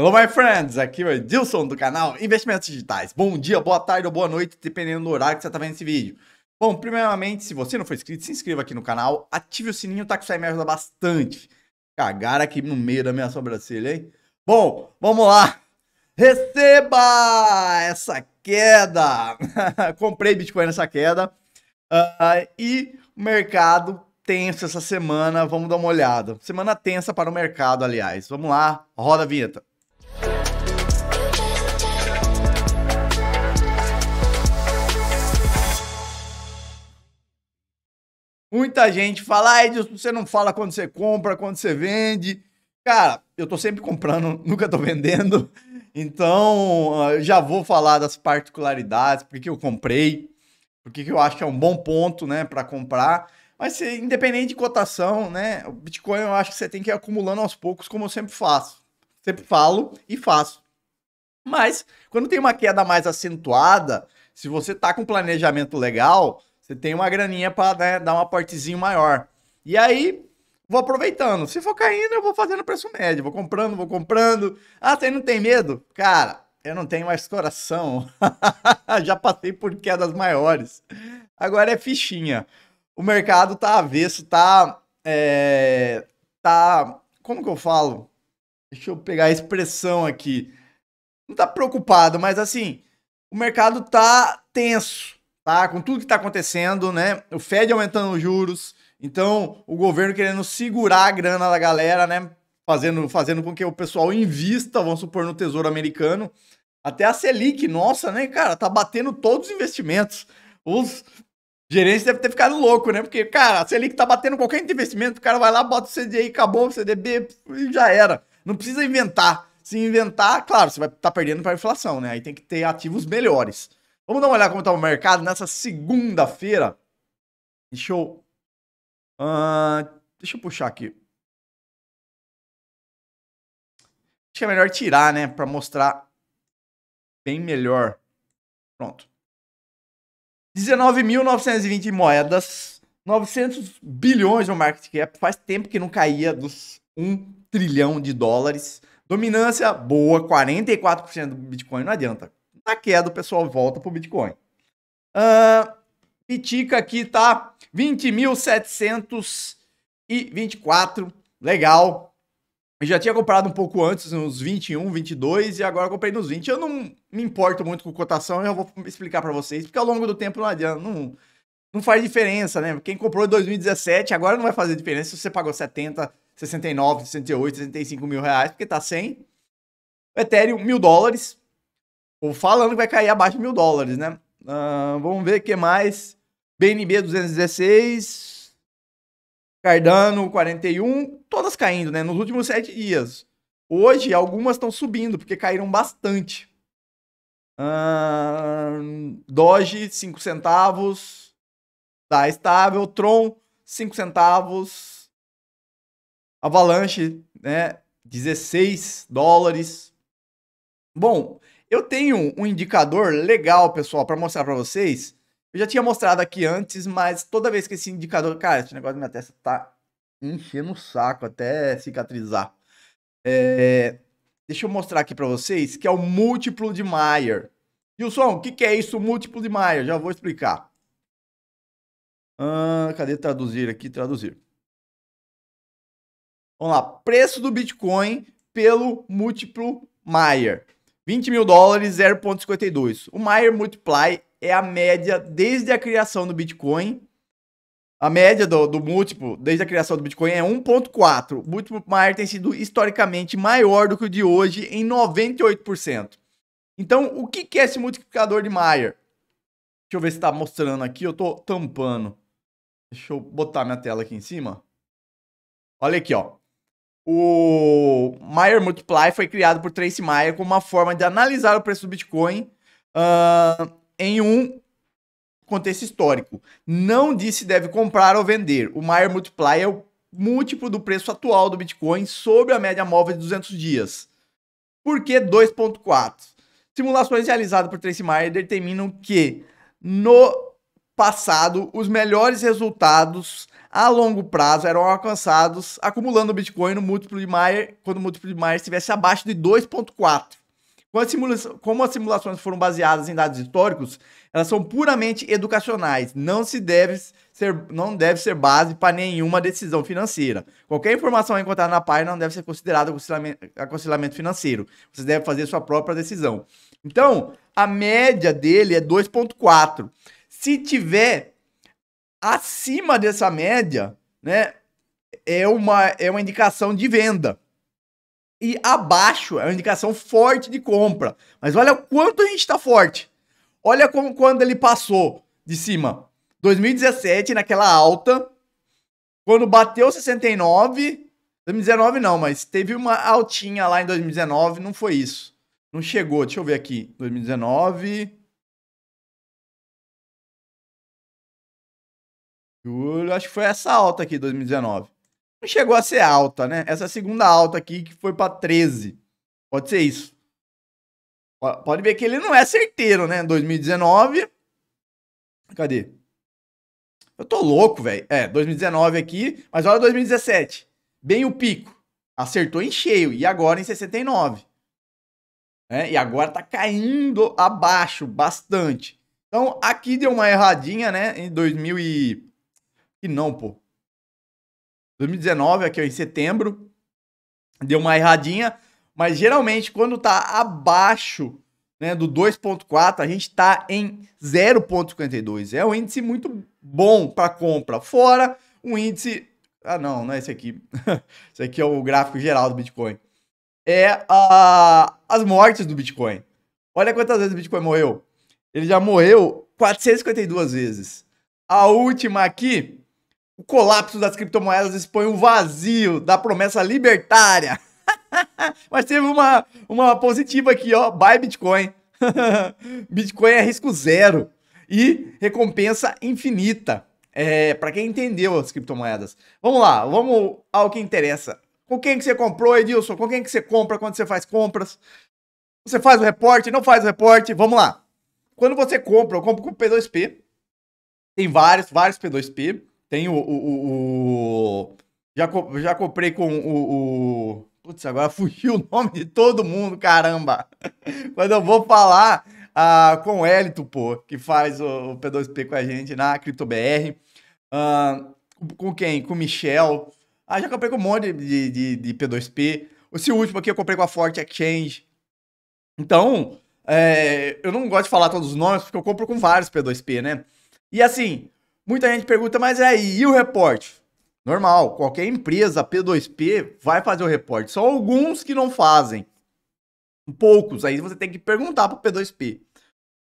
Hello, my friends! Aqui é o Edilson do canal Investimentos Digitais. Bom dia, boa tarde ou boa noite, dependendo do horário que você está vendo esse vídeo. Bom, primeiramente, se você não for inscrito, se inscreva aqui no canal, ative o sininho, tá que isso aí me ajuda bastante. Cagar aqui no meio da minha sobrancelha, hein? Bom, vamos lá! Receba essa queda! Comprei Bitcoin nessa queda. Uh, e o mercado tenso essa semana, vamos dar uma olhada. Semana tensa para o mercado, aliás. Vamos lá, roda a vinheta. Muita gente fala, ah, Edilson, você não fala quando você compra, quando você vende. Cara, eu tô sempre comprando, nunca tô vendendo. Então, ah, eu já vou falar das particularidades, por que eu comprei, por que eu acho que é um bom ponto, né, para comprar. Mas independente de cotação, né, o Bitcoin eu acho que você tem que ir acumulando aos poucos, como eu sempre faço. Sempre falo e faço. Mas quando tem uma queda mais acentuada, se você tá com um planejamento legal, você tem uma graninha para né, dar uma partezinha maior. E aí, vou aproveitando. Se for caindo, eu vou fazendo preço médio. Vou comprando, vou comprando. Ah, você não tem medo? Cara, eu não tenho mais coração. Já passei por quedas maiores. Agora é fichinha. O mercado tá avesso, tá. É, tá. Como que eu falo? Deixa eu pegar a expressão aqui. Não tá preocupado, mas assim, o mercado tá tenso tá? Com tudo que está acontecendo, né? O Fed aumentando os juros, então o governo querendo segurar a grana da galera, né? Fazendo, fazendo com que o pessoal invista, vamos supor, no Tesouro Americano. Até a Selic, nossa, né, cara, tá batendo todos os investimentos. Os gerentes devem ter ficado louco, né? Porque, cara, a Selic tá batendo qualquer investimento, o cara vai lá, bota o CDI, acabou, o CDB e já era. Não precisa inventar. Se inventar, claro, você vai estar tá perdendo para a inflação, né? Aí tem que ter ativos melhores. Vamos dar uma olhada como estava tá o mercado nessa segunda-feira. Deixa eu. Uh, deixa eu puxar aqui. Acho que é melhor tirar, né? Para mostrar bem melhor. Pronto. 19.920 moedas, 900 bilhões no market cap. Faz tempo que não caía dos 1 trilhão de dólares. Dominância boa, 44% do Bitcoin, não adianta tá quieto, o pessoal volta pro Bitcoin. Uh, Pitica aqui tá 20.724, legal. Eu já tinha comprado um pouco antes, nos 21, 22, e agora comprei nos 20. Eu não me importo muito com cotação, eu vou explicar para vocês, porque ao longo do tempo não adianta, não, não faz diferença, né? Quem comprou em 2017, agora não vai fazer diferença se você pagou 70, 69, 68, 65 mil reais, porque tá 100. Ethereum, mil dólares. Ou falando que vai cair abaixo de mil dólares, né? Uh, vamos ver o que mais. BNB 216. Cardano 41. Todas caindo, né? Nos últimos sete dias. Hoje, algumas estão subindo, porque caíram bastante. Uh, Doge, 5 centavos. Tá estável. Tron, 5 centavos. Avalanche, né? 16 dólares. Bom, eu tenho um indicador legal, pessoal, para mostrar para vocês. Eu já tinha mostrado aqui antes, mas toda vez que esse indicador... Cara, esse negócio da minha testa tá enchendo o saco até cicatrizar. É... Deixa eu mostrar aqui para vocês, que é o múltiplo de Maier. Gilson, o que, que é isso, múltiplo de Maier? Já vou explicar. Ah, cadê traduzir aqui? Traduzir. Vamos lá. Preço do Bitcoin pelo múltiplo Maier. 20 mil dólares, 0,52. O Maier Multiply é a média desde a criação do Bitcoin. A média do, do múltiplo desde a criação do Bitcoin é 1,4. O múltiplo Maier tem sido historicamente maior do que o de hoje em 98%. Então, o que, que é esse multiplicador de Maier? Deixa eu ver se está mostrando aqui. Eu estou tampando. Deixa eu botar minha tela aqui em cima. Olha aqui, ó. O Meyer Multiply foi criado por Tracy Meyer como uma forma de analisar o preço do Bitcoin uh, em um contexto histórico. Não disse se deve comprar ou vender. O Meyer Multiply é o múltiplo do preço atual do Bitcoin sobre a média móvel de 200 dias. Por que 2.4? Simulações realizadas por Tracy Meyer determinam que no passado os melhores resultados a longo prazo eram alcançados acumulando o Bitcoin no múltiplo de Mayer quando o múltiplo de Mayer estivesse abaixo de 2.4. Como as simulações foram baseadas em dados históricos, elas são puramente educacionais. Não se deve ser, não deve ser base para nenhuma decisão financeira. Qualquer informação encontrada na página não deve ser considerada aconselhamento, aconselhamento financeiro. Você deve fazer sua própria decisão. Então, a média dele é 2.4. Se tiver acima dessa média, né, é uma, é uma indicação de venda. E abaixo é uma indicação forte de compra. Mas olha o quanto a gente está forte. Olha como quando ele passou de cima. 2017, naquela alta, quando bateu 69, 2019 não, mas teve uma altinha lá em 2019, não foi isso. Não chegou, deixa eu ver aqui. 2019, Julho, acho que foi essa alta aqui, 2019. Não chegou a ser alta, né? Essa segunda alta aqui que foi para 13. Pode ser isso. Pode ver que ele não é certeiro, né? 2019. Cadê? Eu tô louco, velho. É, 2019 aqui, mas olha 2017. Bem o pico. Acertou em cheio. E agora em 69. É, né? e agora tá caindo abaixo bastante. Então aqui deu uma erradinha, né? Em 2000 e que não, pô. 2019, aqui ó, em setembro, deu uma erradinha, mas geralmente quando tá abaixo né, do 2.4, a gente tá em 0.52. É um índice muito bom para compra. Fora um índice... Ah, não, não é esse aqui. esse aqui é o gráfico geral do Bitcoin. É a... as mortes do Bitcoin. Olha quantas vezes o Bitcoin morreu. Ele já morreu 452 vezes. A última aqui o colapso das criptomoedas expõe o um vazio da promessa libertária. Mas teve uma, uma positiva aqui, ó. Buy Bitcoin. Bitcoin é risco zero e recompensa infinita. É, para quem entendeu as criptomoedas. Vamos lá, vamos ao que interessa. Com quem que você comprou, Edilson? Com quem que você compra quando você faz compras? Você faz o reporte, não faz o reporte? Vamos lá. Quando você compra, eu compro com P2P. Tem vários, vários P2P. Tem o. o, o... Já, co... já comprei com o, o. Putz, agora fugiu o nome de todo mundo, caramba! Quando eu vou falar ah, com o Elito pô, que faz o, P2P com a gente na CryptoBR. Ah, com quem? Com o Michel. Ah, já comprei com um monte de, de, de P2P. Esse último aqui eu comprei com a Forte Exchange. Então, é, eu não gosto de falar todos os nomes, porque eu compro com vários P2P, né? E assim, Muita gente pergunta, mas aí, e o reporte? Normal, qualquer empresa P2P vai fazer o reporte. São alguns que não fazem. Poucos, aí você tem que perguntar para P2P.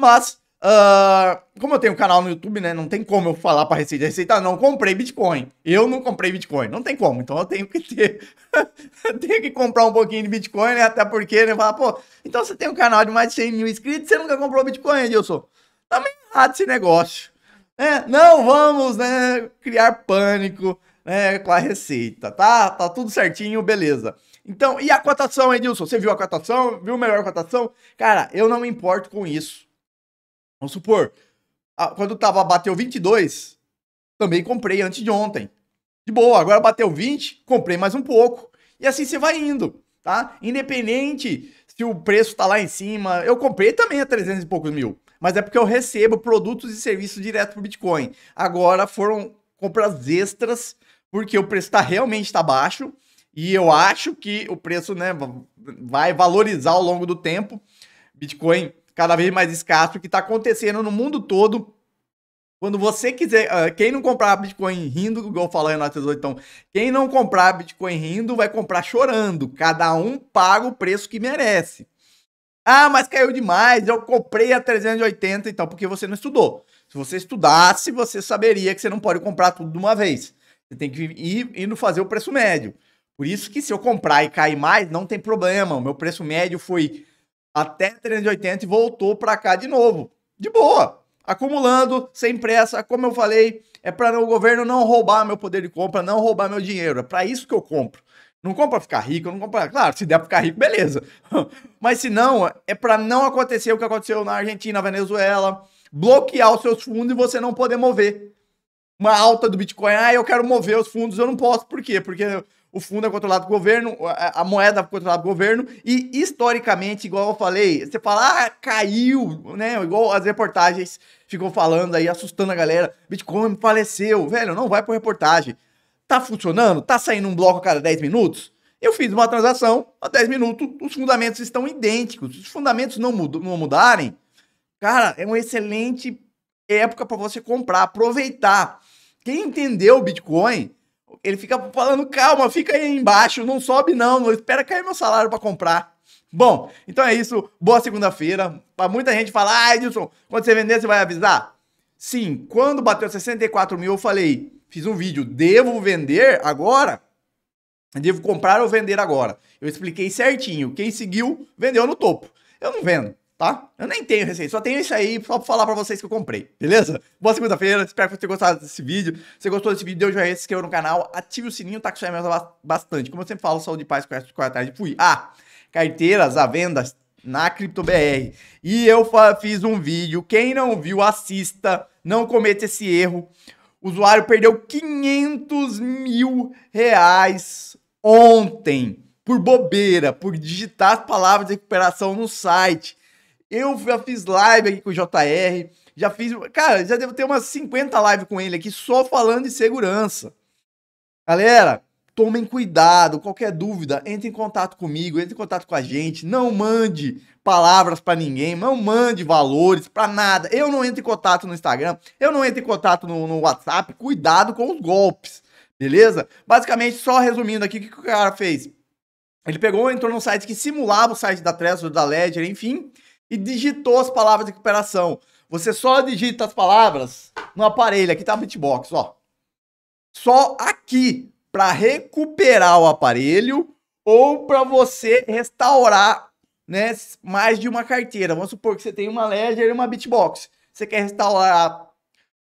Mas, uh, como eu tenho um canal no YouTube, né? Não tem como eu falar para receita. Receita, não comprei Bitcoin. Eu não comprei Bitcoin. Não tem como. Então eu tenho que ter. tenho que comprar um pouquinho de Bitcoin, né? Até porque, né? Falar, pô, então você tem um canal de mais de 100 mil inscritos, você nunca comprou Bitcoin, Edilson? Também tá errado esse negócio né? Não vamos, né, criar pânico, né, com a receita, tá? Tá tudo certinho, beleza. Então, e a cotação, Edilson? Você viu a cotação? Viu melhor a cotação? Cara, eu não me importo com isso. Vamos supor, quando tava bateu 22, também comprei antes de ontem. De boa, agora bateu 20, comprei mais um pouco. E assim você vai indo, tá? Independente se o preço tá lá em cima. Eu comprei também a 300 e poucos mil mas é porque eu recebo produtos e serviços direto para Bitcoin. Agora foram compras extras, porque o preço está realmente está baixo e eu acho que o preço né, vai valorizar ao longo do tempo. Bitcoin cada vez mais escasso, que está acontecendo no mundo todo. Quando você quiser, ah, quem não comprar Bitcoin rindo, igual falando no tesoura, então, quem não comprar Bitcoin rindo vai comprar chorando. Cada um paga o preço que merece. Ah, mas caiu demais, eu comprei a 380 e tal, então, porque você não estudou. Se você estudasse, você saberia que você não pode comprar tudo de uma vez. Você tem que ir indo fazer o preço médio. Por isso que se eu comprar e cair mais, não tem problema. O meu preço médio foi até 380 e voltou para cá de novo. De boa. Acumulando, sem pressa, como eu falei, é para o governo não roubar meu poder de compra, não roubar meu dinheiro. É para isso que eu compro. Não compra pra ficar rico, não compra. Claro, se der pra ficar rico, beleza. Mas se não, é para não acontecer o que aconteceu na Argentina, na Venezuela. Bloquear os seus fundos e você não poder mover. Uma alta do Bitcoin, ah, eu quero mover os fundos, eu não posso. Por quê? Porque o fundo é controlado pelo governo, a moeda é controlada pelo governo, e historicamente, igual eu falei, você fala, ah, caiu, né? Igual as reportagens ficam falando aí, assustando a galera, Bitcoin faleceu, velho, não vai por reportagem. Tá funcionando? Tá saindo um bloco a cada 10 minutos? Eu fiz uma transação, a 10 minutos, os fundamentos estão idênticos. Se os fundamentos não, mud não mudarem, cara, é uma excelente época para você comprar, aproveitar. Quem entendeu o Bitcoin, ele fica falando, calma, fica aí embaixo, não sobe não, espera cair meu salário para comprar. Bom, então é isso, boa segunda-feira. Para muita gente falar, ah, Edilson, quando você vender, você vai avisar? Sim, quando bateu 64 mil, eu falei, Fiz um vídeo, devo vender agora? Devo comprar ou vender agora? Eu expliquei certinho. Quem seguiu, vendeu no topo. Eu não vendo, tá? Eu nem tenho receita, só tenho isso aí só pra falar pra vocês que eu comprei, beleza? Boa segunda-feira, espero que você gostasse gostado desse vídeo. Se você gostou desse vídeo, dê um joinha, se inscreva no canal, ative o sininho, tá que isso aí me ajuda bastante. Como eu sempre falo, saúde paz, com a tarde, fui. Ah, carteiras à venda na CryptoBR. E eu fiz um vídeo, quem não viu, assista, não cometa esse erro. O usuário perdeu 500 mil reais ontem por bobeira, por digitar as palavras de recuperação no site. Eu já fiz live aqui com o JR, já fiz, cara, já devo ter umas 50 lives com ele aqui só falando de segurança. Galera, Tomem cuidado, qualquer dúvida, entre em contato comigo, entre em contato com a gente. Não mande palavras para ninguém, não mande valores para nada. Eu não entro em contato no Instagram, eu não entro em contato no, no WhatsApp. Cuidado com os golpes, beleza? Basicamente, só resumindo aqui, o que, que o cara fez? Ele pegou, entrou num site que simulava o site da Trezor, da Ledger, enfim, e digitou as palavras de recuperação. Você só digita as palavras no aparelho, aqui tá a Bitbox, ó. Só aqui para recuperar o aparelho ou para você restaurar né, mais de uma carteira. Vamos supor que você tem uma Ledger e uma Bitbox. Você quer restaurar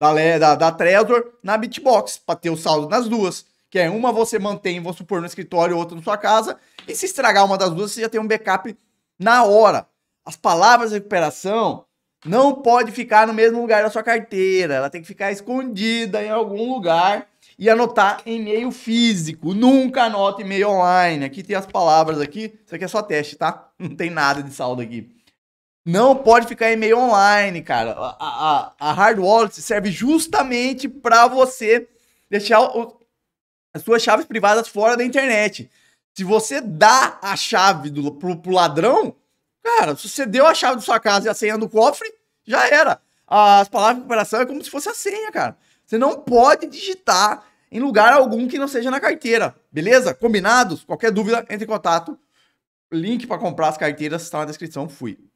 da, da, da Trezor na Bitbox para ter o saldo nas duas. Que é uma você mantém, vamos supor, no escritório, outra na sua casa. E se estragar uma das duas, você já tem um backup na hora. As palavras de recuperação não pode ficar no mesmo lugar da sua carteira. Ela tem que ficar escondida em algum lugar e anotar e-mail físico. Nunca anota e-mail online. Aqui tem as palavras aqui. Isso aqui é só teste, tá? Não tem nada de saldo aqui. Não pode ficar e-mail online, cara. A, a, a hard wallet serve justamente para você deixar o, as suas chaves privadas fora da internet. Se você dá a chave do, pro, pro ladrão, cara, se você deu a chave da sua casa e a senha do cofre, já era. As palavras de recuperação é como se fosse a senha, cara. Você não pode digitar em lugar algum que não seja na carteira. Beleza? Combinados? Qualquer dúvida, entre em contato. Link para comprar as carteiras está na descrição. Fui.